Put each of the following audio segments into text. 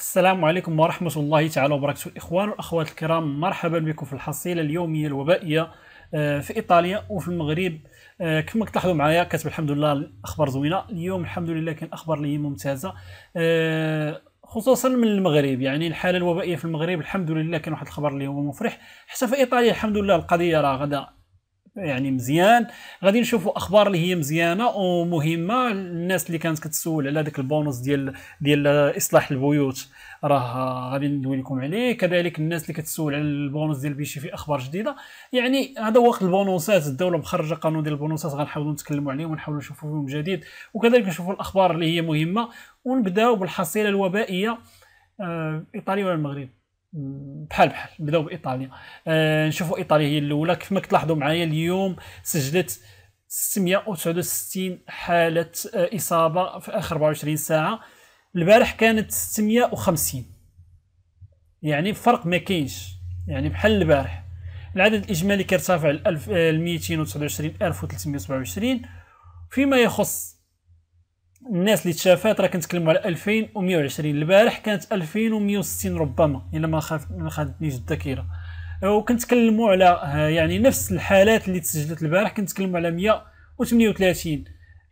السلام عليكم ورحمة الله تعالى وبركاته الإخوان والأخوات الكرام مرحبا بكم في الحصيلة اليومية الوبائية آه، في إيطاليا وفي المغرب آه، كما تلاحظوا معايا كاتب الحمد لله الأخبار زوينة اليوم الحمد لله كان أخبار اللي ممتازة آه، خصوصا من المغرب يعني الحالة الوبائية في المغرب الحمد لله كان واحد الخبر اللي هو مفرح حتى في إيطاليا الحمد لله القضية راه غدا يعني مزيان غادي نشوفوا اخبار اللي هي مزيانه ومهمه الناس اللي كانت كتسول على ذاك البونص ديال ديال اصلاح البيوت راه غادي ندوي لكم عليه كذلك الناس اللي كتسول على البونص ديال بيشي في اخبار جديده يعني هذا وقت البونصات الدوله مخرجه قانون ديال البونصات غنحاولوا نتكلموا عليهم ونحاولوا نشوفوا فيهم جديد وكذلك نشوفوا الاخبار اللي هي مهمه ونبداو بالحصيله الوبائيه آه، ايطاليا ولا المغرب بحال بحال بداو بايطاليا آه نشوفوا ايطاليا هي الاولى كيف ما كتلاحظوا معايا اليوم سجلت 669 حاله آه، اصابه في اخر 24 ساعه البارح كانت 650 يعني فرق ما كاينش يعني بحال البارح العدد الاجمالي كيرتفع ل 1229 1327 فيما يخص الناس اللي تشافات راه كنتكلموا على 2120 البارح كانت 2160 ربما الا ما خافت ما خدتنيش الذاكره وكنتكلموا على يعني نفس الحالات اللي تسجلت البارح كنتكلموا على 138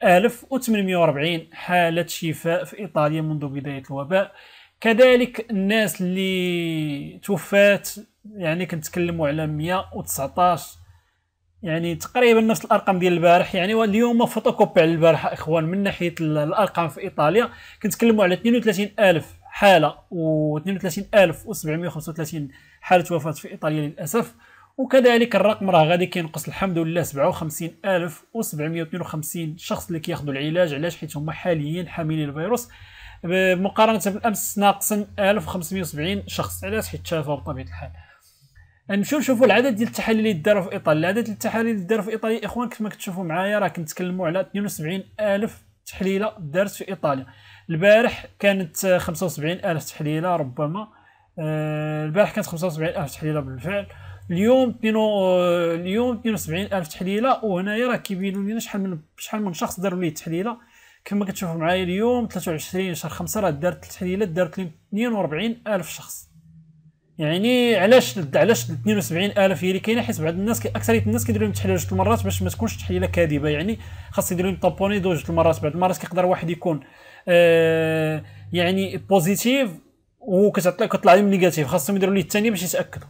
1840 حالة شفاء في إيطاليا منذ بداية الوباء كذلك الناس اللي توفات يعني كنتكلموا على 119 يعني تقريبا نفس الارقام ديال البارح يعني اليوم فوتوكوبي على البارح اخوان من ناحيه الارقام في ايطاليا كنتكلموا على 32000 حاله و 32735 حاله وفاه في ايطاليا للاسف وكذلك الرقم راه غادي كينقص الحمد لله 57752 شخص اللي كياخذوا العلاج علاش حيت هما حاليا حاملين الفيروس مقارنه بالامس ناقصا 1570 شخص علاش حيت شافوا بطبيعه الحال نمشيو يعني نشوفوا العدد ديال التحاليل اللي داروا في ايطاليا العدد ديال التحاليل اللي داروا في ايطاليا اخوان كما كتشوفوا معايا راه كنتكلموا على 72000 تحليله دارت في ايطاليا البارح كانت 75000 تحليله ربما آه، البارح كانت 75000 تحليله بالفعل اليوم 2 اليوم 72000 تحليله وهنايا راه كيبينوا لنا شحال من شحال من شخص داروا ليه تحليله كما كتشوفوا معايا اليوم 23 شهر 5 راه دارت التحليلات دارت لهم 42000 شخص يعني علاش علاش 72000 هي اللي كاينه حيت بعض الناس اكثريه الناس كيديروا لهم التحليله جوج المرات باش ما تكونش تحليله كاذبه يعني خاص يديروا لهم طابوني جوج المرات بعض المرات كيقدر واحد يكون آه يعني بوزيتيف وكتطلع كتطلع لهم نيجاتيف خاصهم يديروا ليه الثانيه باش يتاكدوا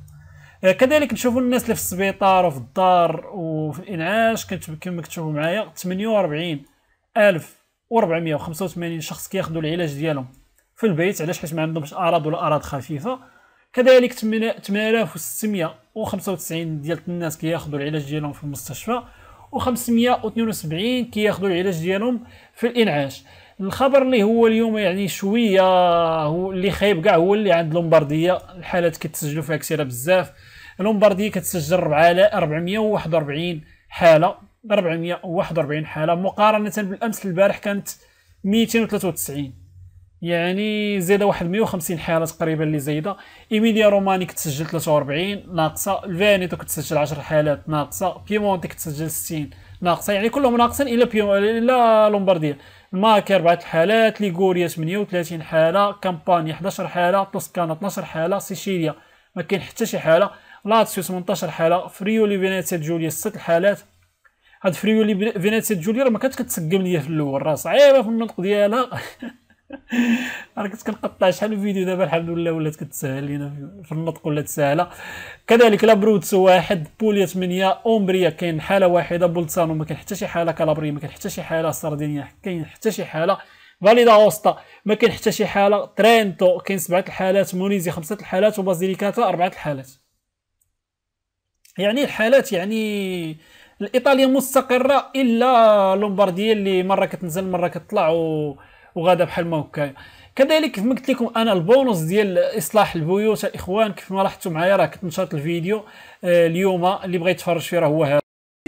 آه كذلك نشوفوا الناس اللي في السبيطار وفي الدار وفي الانعاش كنت كما كتشوفوا معايا 48485 شخص كياخذوا العلاج ديالهم في البيت علاش حيت ما عندهمش اعراض ولا اعراض خفيفه كذلك 8695 ديال الناس كياخذوا العلاج ديالهم في المستشفى و572 كياخذوا العلاج ديالهم في الانعاش الخبر اللي هو اليوم يعني شويه هو اللي خايب كاع هو اللي عند لومبارديه الحالات كتسجلوا فيها كثيره بزاف لومبارديه كتسجل 441 حاله 441 حاله مقارنه بالامس البارح كانت 293 يعني زاده واحد 150 حاله تقريبا اللي زايده ايميليا روماني كتسجل 43 ناقصه الفانيتو كتسجل 10 حالات ناقصه بيمونتي كتسجل 60 ناقصه يعني كلهم ناقصين الا بيوم الا لومبارديا الماكي اربعه حالات ليغوريا 38 حاله كامبانيا 11 حاله توسكانا 12 حاله سيشيليا ما كاين حتى شي حاله لاتسيو 18 حاله فريولي فينيسيا جوليا 6 حالات هاد فريولي فينيسيا جوليا ما كانت كتسقم ليا في الاول راه صعيبه في النطق ديالها انا كنت كنقطع شحال من فيديو دابا الحمد لله ولات كتسهل لينا في النطق ولات سهله كذلك لابروتس واحد بوليا 8 اومبريا كاين حاله واحده بولتسانو ما كاين حتى شي حاله كالابري ما كاين حتى شي حاله سردينيا كاين حتى شي حاله فاليدا اوستا ما كاين حتى شي حاله ترينتو كاين سبعه الحالات مونيزي خمسه الحالات وبازيليكاتا اربعه الحالات يعني الحالات يعني الايطاليا مستقره الا لومبارديا اللي مره كتنزل مره كتطلع و وغادا بحال ما هكايا كذلك كما قلت لكم انا البونص ديال اصلاح البيوت الاخوان كيف ما لاحظتوا معايا راه كنت نشرت الفيديو آه، اليوم اللي بغيت يتفرج فيه راه هو هذا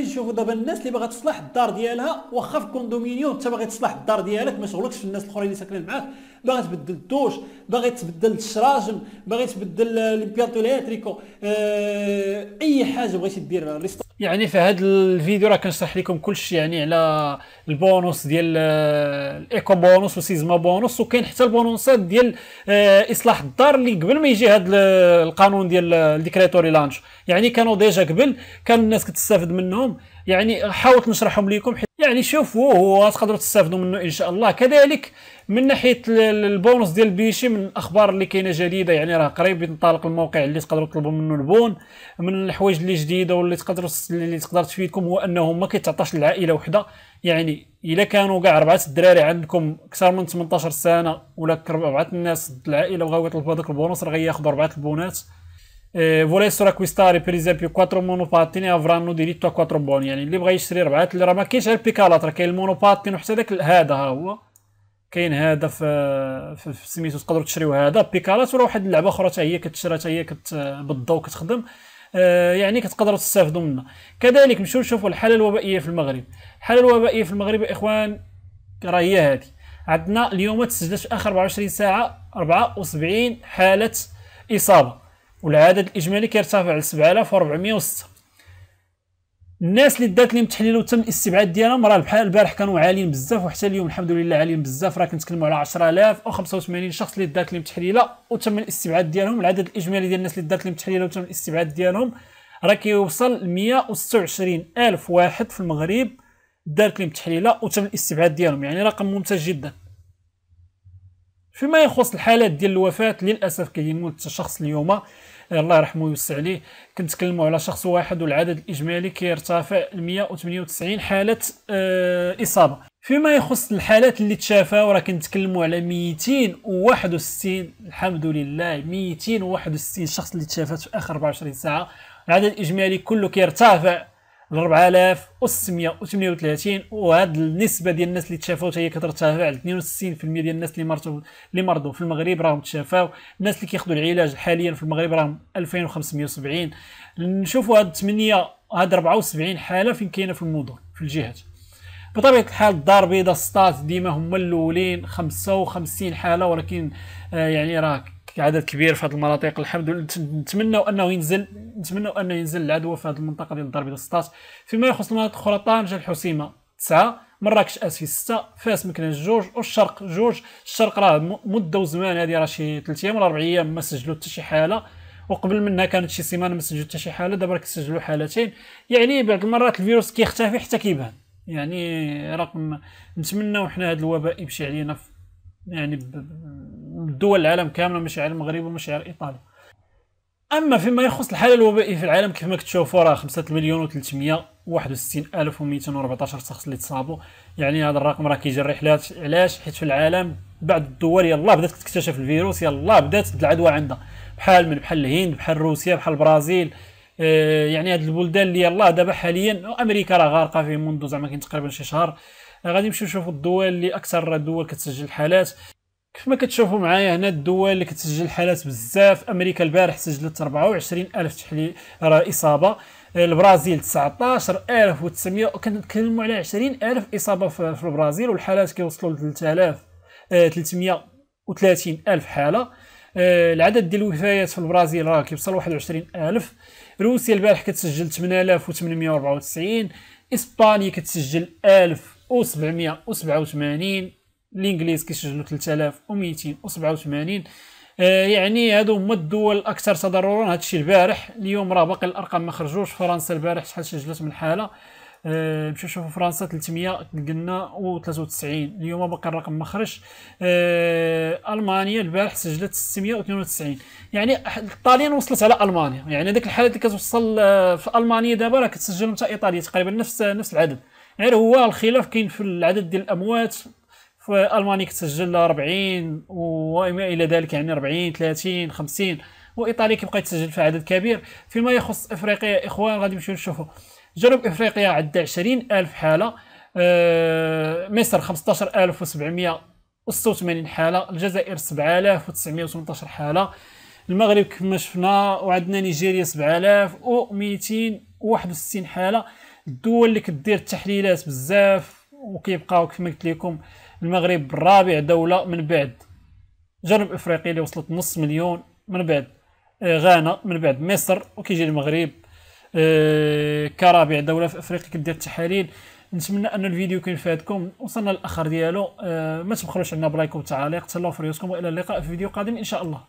نشوفوا دابا الناس اللي باغا تصلح الدار ديالها واخا في كوندومينيوم انت باغي تصلح الدار ديالك ما شغلكش في الناس الاخرين اللي ساكنين معاك باغي تبدل الدوش باغي تبدل الشراجم باغي تبدل البياطو الكتريكو آه، اي حاجه بغيتي دير يعني في هذا الفيديو راه كنشرح لكم كلشي يعني على البونص ديال الايكو آه، بونص وسيزما بونص وكاين حتى البونصات ديال آه، اصلاح الدار اللي قبل ما يجي هذا القانون ديال الديكريتوري لانش يعني كانوا ديجا قبل كان الناس كتستافد منهم يعني حاولت نشرحهم لكم يعني هو تقدروا تستافدوا منه ان شاء الله كذلك من ناحيه البونص ديال بيشي من الاخبار اللي كاينه جديده يعني راه قريب ينطلق الموقع اللي تقدروا تطلبوا منه البون من الحوايج اللي جديده واللي تقدروا اللي تقدر تفيدكم هو انه ما كيتعطاش للعائله وحده يعني الا كانوا كاع اربعه الدراري عندكم اكثر من 18 سنه ولا اربعه الناس العائله بغاو يطلبوا هذاك البونص راه غياخذوا اربعه البونات فولي سورا كويستاري per esempio 4 مونوباتين افرانو ديريتو a 4 يعني اللي بغى يشري ربعات اللي راه ما كاينش غير البيكالات راه كاين المونوباتين وحتى داك هذا ها هو كاين هذا في, في سميتو تقدروا تشريو هذا بيكالات ولا واحد اللعبه اخرى حتى هي كتشرى حتى هي بالضو بالضوء كتخدم آه، يعني كتقدروا تستافدوا منها كذلك مشيو نشوفوا الحاله الوبائيه في المغرب الحاله الوبائيه في المغرب يا اخوان راه هي هذه عندنا اليوم تسجلت في اخر 24 ساعه 74 حاله اصابه والعدد الاجمالي كيرتفع ل 7406 الناس اللي دات لهم التحليل وتم الاستبعاد ديالهم راه بحال البارح كانوا عاليين بزاف وحتى اليوم الحمد لله عاليين بزاف راه كنتكلموا على او 85 شخص اللي دات لهم التحليله وتم الاستبعاد ديالهم العدد الاجمالي ديال الناس اللي دات لهم التحليله وتم الاستبعاد ديالهم راه كيوصل 126 الف واحد في المغرب دارت لهم التحليله وتم الاستبعاد ديالهم يعني رقم ممتاز جدا فيما يخص الحالات ديال الوفاه للاسف كينمو شخص اليوم الله يرحمه ويوسع عليه كنتكلموا على شخص واحد والعدد الاجمالي كيرتفع ل 198 حاله آه، اصابه فيما يخص الحالات اللي تشافاو راه كنتكلموا على 261 الحمد لله 261 شخص اللي تشافات في اخر 24 ساعه العدد الاجمالي كله كيرتفع ل 4638 وهاد النسبه ديال الناس اللي تشافوا هي كترتفع 62% ديال الناس اللي مرضوا اللي مرضوا في المغرب راهم تشافاو الناس اللي كياخذوا العلاج حاليا في المغرب راهم 2570 نشوفوا هاد 8 هاد 74 حاله فين كاينه في المدن في الجهات بطبيعه الحال الدار البيضاء السطات ديما هما الاولين 55 حاله ولكن آه يعني راه عدد كبير في هذه المناطق الحمد لله نتمنوا انه ينزل نتمنوا انه ينزل العدوى في هذه المنطقه ديال الضرب 16 فيما يخص المناطق الاخرى طنجه الحسيمه 9 مراكش اسفي 6 فاس مكناس جوج والشرق جوج الشرق راه مده وزمان هذه راه شي 3 ايام ولا 4 ايام ما سجلوا حتى شي حاله وقبل منها كانت شي سيمانه ما سجلوا حتى شي حاله دابا كيسجلوا حالتين يعني بعض المرات الفيروس كيختفي حتى كيبان يعني رقم نتمناو حنا هذا الوباء يمشي علينا يعني دول العالم كامله مش على المغرب ومش على ايطاليا اما فيما يخص الحاله الوبائيه في العالم كيفما كتشوفوا راه 5 مليون و361214 شخص اللي تصابوا يعني هذا الرقم راه كيجي الرحلات علاش حيت في العالم بعض الدول يلا بدات تكتشف الفيروس يلا بدات العدوى عندها بحال من بحال الهند بحال روسيا بحال البرازيل آه، يعني هاد البلدان اللي يلا دابا حاليا امريكا راه غارقه فيه منذ زعما كاين تقريبا شي شهر آه، غادي نمشيو نشوفوا الدول اللي اكثر دول كتسجل الحالات كيف ما كتشوفوا معايا هنا الدول اللي كتسجل حالات بزاف امريكا البارح سجلت 24 الف تحليل اصابه آه، البرازيل 19900 وكنتكلموا على 20 الف اصابه في البرازيل والحالات كيوصلوا ل 3000 330 الف حاله آه، العدد ديال الوفيات في البرازيل راه كيوصل 21000 روسيا البارح كتسجل 8894 اسبانيا كتسجل 1787 الانجليز كيسجلوا 3287 آه، يعني هادو هما الدول الاكثر تضررا هادشي البارح اليوم راه باقي الارقام ما خرجوش فرنسا البارح شحال سجلت من حاله آه، نمشيو نشوفوا فرنسا 300 قلنا و93 اليوم باقي الرقم ما خرجش آه، المانيا البارح سجلت 692 يعني ايطاليا وصلت على المانيا يعني ديك الحالات اللي كتوصل في المانيا دابا راه كتسجل حتى ايطاليا تقريبا نفس نفس العدد غير يعني هو الخلاف كاين في العدد ديال الاموات في المانيا كتسجل 40 وما الى ذلك يعني 40 30 50 وايطاليا كيبقى يتسجل في عدد كبير فيما يخص افريقيا اخوان غادي نمشيو نشوفوا جنوب افريقيا عندها 20000 حاله آه، مصر 15786 حاله الجزائر 7918 حاله المغرب كما شفنا وعندنا نيجيريا 7261 حاله الدول اللي كدير التحليلات بزاف وكيبقاو كما قلت لكم المغرب رابع دولة من بعد جنوب افريقيا اللي وصلت نص مليون من بعد آه، غانا من بعد مصر وكيجي المغرب آه، كرابع دولة في افريقيا كدير التحاليل نتمنى ان الفيديو يكون فادكم وصلنا للاخر ديالو آه، ما تبخلوش عنا بلايك وتعليق تهلاو في ريوسكم والى اللقاء في فيديو قادم ان شاء الله